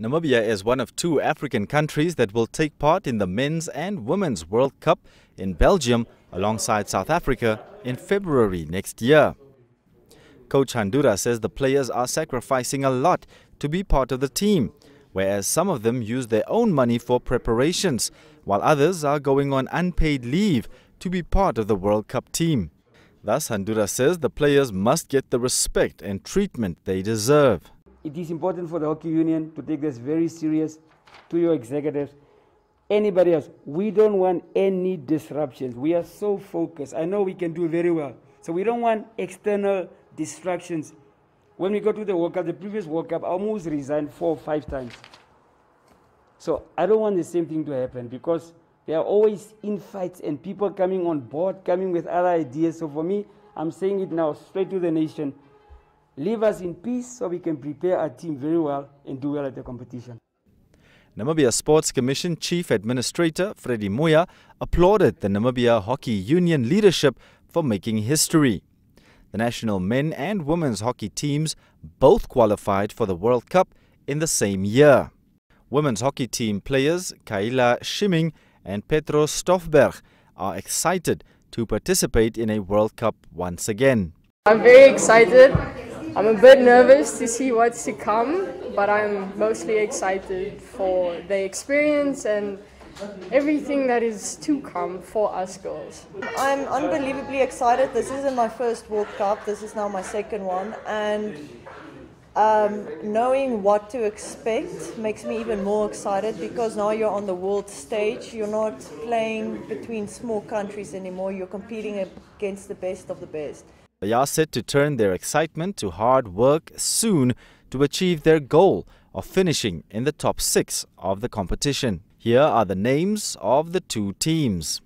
Namibia is one of two African countries that will take part in the Men's and Women's World Cup in Belgium alongside South Africa in February next year. Coach Handura says the players are sacrificing a lot to be part of the team, whereas some of them use their own money for preparations, while others are going on unpaid leave to be part of the World Cup team. Thus, Handura says the players must get the respect and treatment they deserve it is important for the hockey union to take this very serious to your executives anybody else we don't want any disruptions we are so focused i know we can do very well so we don't want external distractions when we go to the world cup the previous world cup i almost resigned four or five times so i don't want the same thing to happen because there are always infights and people coming on board coming with other ideas so for me i'm saying it now straight to the nation Leave us in peace so we can prepare our team very well and do well at the competition. Namibia Sports Commission Chief Administrator Freddie Moya applauded the Namibia Hockey Union leadership for making history. The national men and women's hockey teams both qualified for the World Cup in the same year. Women's hockey team players Kaila Schimming and Petro Stoffberg are excited to participate in a World Cup once again. I'm very excited I'm a bit nervous to see what's to come, but I'm mostly excited for the experience and everything that is to come for us girls. I'm unbelievably excited. This isn't my first World Cup, this is now my second one, and um, knowing what to expect makes me even more excited because now you're on the world stage. You're not playing between small countries anymore, you're competing against the best of the best. They are set to turn their excitement to hard work soon to achieve their goal of finishing in the top six of the competition. Here are the names of the two teams.